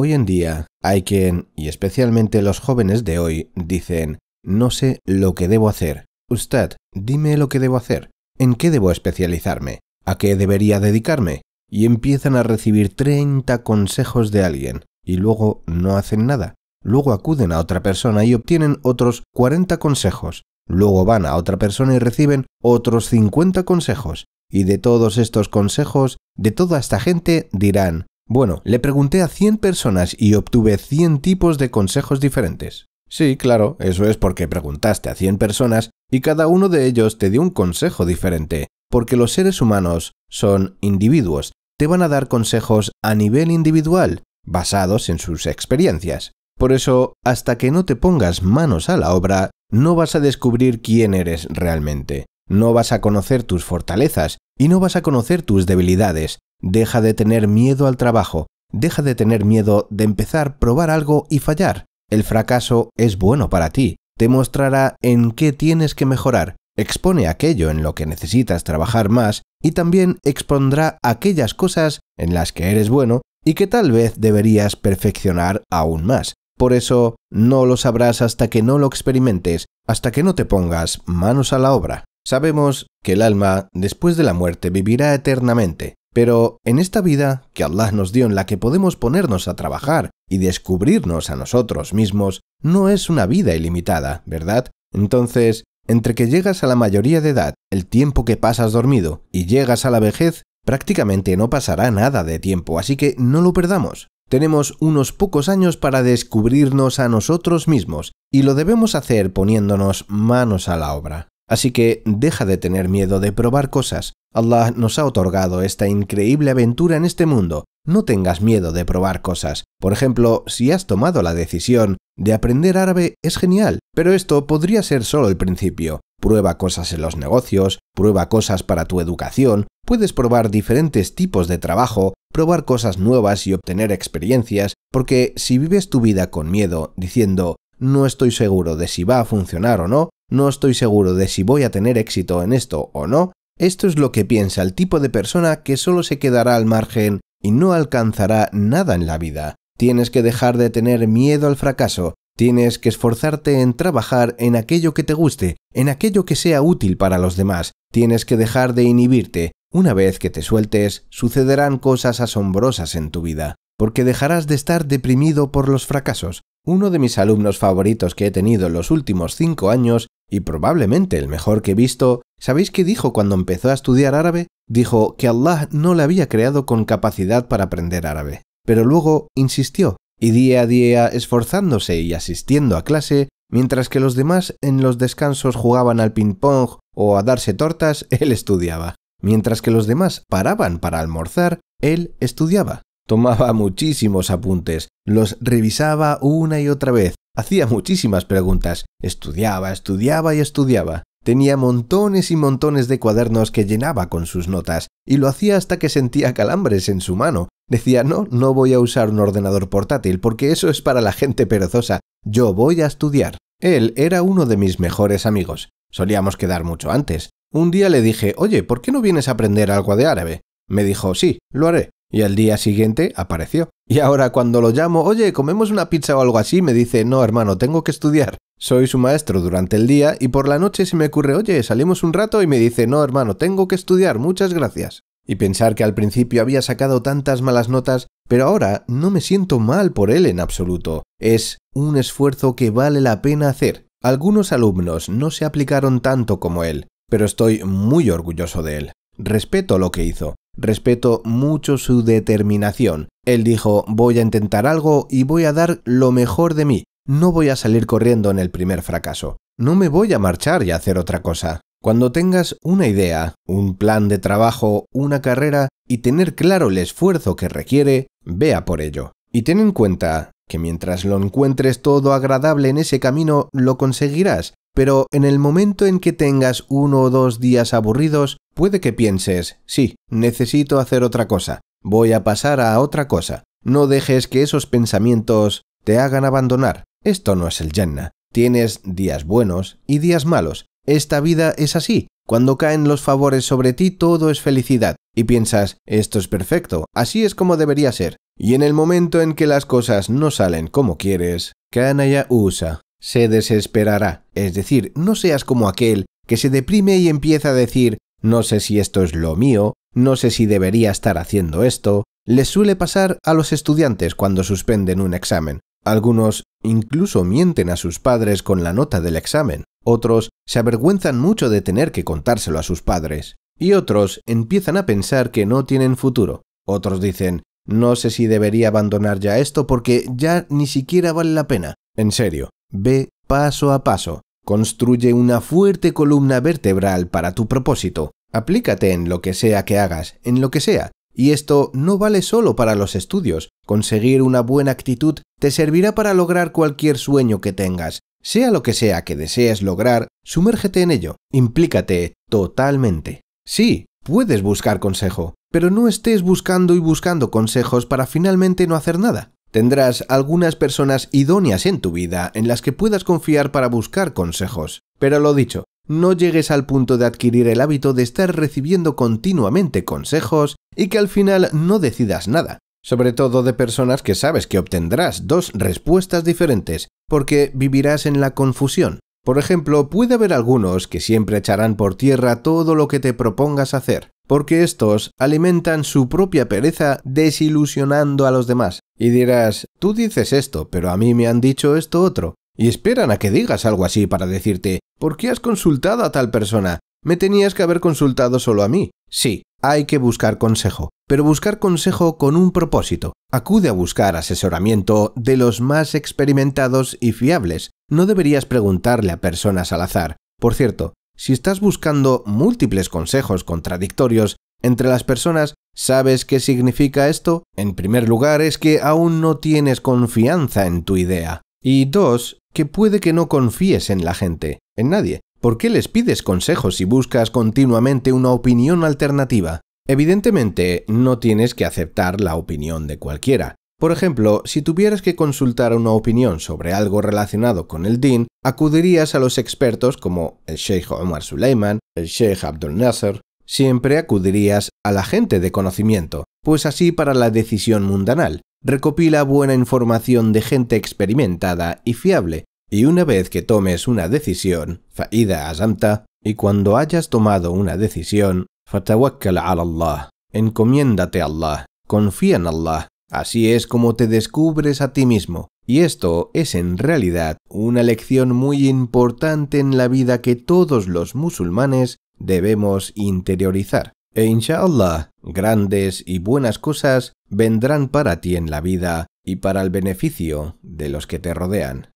Hoy en día hay quien, y especialmente los jóvenes de hoy, dicen, no sé lo que debo hacer. Usted, dime lo que debo hacer. ¿En qué debo especializarme? ¿A qué debería dedicarme? Y empiezan a recibir 30 consejos de alguien, y luego no hacen nada. Luego acuden a otra persona y obtienen otros 40 consejos. Luego van a otra persona y reciben otros 50 consejos. Y de todos estos consejos, de toda esta gente dirán, bueno, le pregunté a 100 personas y obtuve 100 tipos de consejos diferentes. Sí, claro, eso es porque preguntaste a 100 personas y cada uno de ellos te dio un consejo diferente, porque los seres humanos son individuos, te van a dar consejos a nivel individual, basados en sus experiencias. Por eso, hasta que no te pongas manos a la obra, no vas a descubrir quién eres realmente, no vas a conocer tus fortalezas y no vas a conocer tus debilidades, Deja de tener miedo al trabajo, deja de tener miedo de empezar, probar algo y fallar. El fracaso es bueno para ti, te mostrará en qué tienes que mejorar, expone aquello en lo que necesitas trabajar más y también expondrá aquellas cosas en las que eres bueno y que tal vez deberías perfeccionar aún más. Por eso, no lo sabrás hasta que no lo experimentes, hasta que no te pongas manos a la obra. Sabemos que el alma, después de la muerte, vivirá eternamente, pero en esta vida que Allah nos dio en la que podemos ponernos a trabajar y descubrirnos a nosotros mismos, no es una vida ilimitada, ¿verdad? Entonces, entre que llegas a la mayoría de edad, el tiempo que pasas dormido, y llegas a la vejez, prácticamente no pasará nada de tiempo, así que no lo perdamos. Tenemos unos pocos años para descubrirnos a nosotros mismos, y lo debemos hacer poniéndonos manos a la obra. Así que deja de tener miedo de probar cosas. Allah nos ha otorgado esta increíble aventura en este mundo. No tengas miedo de probar cosas. Por ejemplo, si has tomado la decisión de aprender árabe, es genial, pero esto podría ser solo el principio. Prueba cosas en los negocios, prueba cosas para tu educación, puedes probar diferentes tipos de trabajo, probar cosas nuevas y obtener experiencias, porque si vives tu vida con miedo, diciendo no estoy seguro de si va a funcionar o no, no estoy seguro de si voy a tener éxito en esto o no. Esto es lo que piensa el tipo de persona que solo se quedará al margen y no alcanzará nada en la vida. Tienes que dejar de tener miedo al fracaso, tienes que esforzarte en trabajar en aquello que te guste, en aquello que sea útil para los demás, tienes que dejar de inhibirte. Una vez que te sueltes, sucederán cosas asombrosas en tu vida, porque dejarás de estar deprimido por los fracasos. Uno de mis alumnos favoritos que he tenido en los últimos cinco años y probablemente el mejor que he visto, ¿sabéis qué dijo cuando empezó a estudiar árabe? Dijo que Allah no le había creado con capacidad para aprender árabe, pero luego insistió, y día a día esforzándose y asistiendo a clase, mientras que los demás en los descansos jugaban al ping-pong o a darse tortas, él estudiaba. Mientras que los demás paraban para almorzar, él estudiaba. Tomaba muchísimos apuntes, los revisaba una y otra vez, Hacía muchísimas preguntas, estudiaba, estudiaba y estudiaba. Tenía montones y montones de cuadernos que llenaba con sus notas, y lo hacía hasta que sentía calambres en su mano. Decía, no, no voy a usar un ordenador portátil, porque eso es para la gente perezosa, yo voy a estudiar. Él era uno de mis mejores amigos. Solíamos quedar mucho antes. Un día le dije, oye, ¿por qué no vienes a aprender algo de árabe? Me dijo, sí, lo haré. Y al día siguiente apareció. Y ahora cuando lo llamo, oye, comemos una pizza o algo así, me dice, no, hermano, tengo que estudiar. Soy su maestro durante el día y por la noche se me ocurre, oye, salimos un rato y me dice, no, hermano, tengo que estudiar, muchas gracias. Y pensar que al principio había sacado tantas malas notas, pero ahora no me siento mal por él en absoluto. Es un esfuerzo que vale la pena hacer. Algunos alumnos no se aplicaron tanto como él, pero estoy muy orgulloso de él. Respeto lo que hizo, respeto mucho su determinación, él dijo, voy a intentar algo y voy a dar lo mejor de mí. No voy a salir corriendo en el primer fracaso. No me voy a marchar y hacer otra cosa. Cuando tengas una idea, un plan de trabajo, una carrera y tener claro el esfuerzo que requiere, vea por ello. Y ten en cuenta que mientras lo encuentres todo agradable en ese camino, lo conseguirás, pero en el momento en que tengas uno o dos días aburridos, puede que pienses, sí, necesito hacer otra cosa, Voy a pasar a otra cosa. No dejes que esos pensamientos te hagan abandonar. Esto no es el yanna. Tienes días buenos y días malos. Esta vida es así. Cuando caen los favores sobre ti, todo es felicidad. Y piensas, esto es perfecto, así es como debería ser. Y en el momento en que las cosas no salen como quieres, Kanaya usa, se desesperará. Es decir, no seas como aquel que se deprime y empieza a decir, no sé si esto es lo mío, no sé si debería estar haciendo esto, les suele pasar a los estudiantes cuando suspenden un examen. Algunos incluso mienten a sus padres con la nota del examen, otros se avergüenzan mucho de tener que contárselo a sus padres, y otros empiezan a pensar que no tienen futuro, otros dicen, no sé si debería abandonar ya esto porque ya ni siquiera vale la pena. En serio, ve paso a paso, construye una fuerte columna vertebral para tu propósito, Aplícate en lo que sea que hagas, en lo que sea, y esto no vale solo para los estudios, conseguir una buena actitud te servirá para lograr cualquier sueño que tengas. Sea lo que sea que desees lograr, sumérgete en ello, implícate totalmente. Sí, puedes buscar consejo, pero no estés buscando y buscando consejos para finalmente no hacer nada. Tendrás algunas personas idóneas en tu vida en las que puedas confiar para buscar consejos. Pero lo dicho, no llegues al punto de adquirir el hábito de estar recibiendo continuamente consejos y que al final no decidas nada, sobre todo de personas que sabes que obtendrás dos respuestas diferentes, porque vivirás en la confusión. Por ejemplo, puede haber algunos que siempre echarán por tierra todo lo que te propongas hacer, porque estos alimentan su propia pereza desilusionando a los demás. Y dirás, tú dices esto, pero a mí me han dicho esto otro y esperan a que digas algo así para decirte, ¿por qué has consultado a tal persona? Me tenías que haber consultado solo a mí. Sí, hay que buscar consejo, pero buscar consejo con un propósito. Acude a buscar asesoramiento de los más experimentados y fiables. No deberías preguntarle a personas al azar. Por cierto, si estás buscando múltiples consejos contradictorios entre las personas, ¿sabes qué significa esto? En primer lugar, es que aún no tienes confianza en tu idea. Y dos, que puede que no confíes en la gente, en nadie. ¿Por qué les pides consejos si buscas continuamente una opinión alternativa? Evidentemente, no tienes que aceptar la opinión de cualquiera. Por ejemplo, si tuvieras que consultar una opinión sobre algo relacionado con el DIN, acudirías a los expertos como el Sheikh Omar Suleiman, el Sheikh Abdul Nasser. Siempre acudirías a la gente de conocimiento, pues así para la decisión mundanal recopila buena información de gente experimentada y fiable, y una vez que tomes una decisión, fa'ida asamta, y cuando hayas tomado una decisión, fatawakkal ala Allah, encomiéndate a Allah, confía en Allah, así es como te descubres a ti mismo. Y esto es en realidad una lección muy importante en la vida que todos los musulmanes debemos interiorizar e inshallah, grandes y buenas cosas vendrán para ti en la vida y para el beneficio de los que te rodean.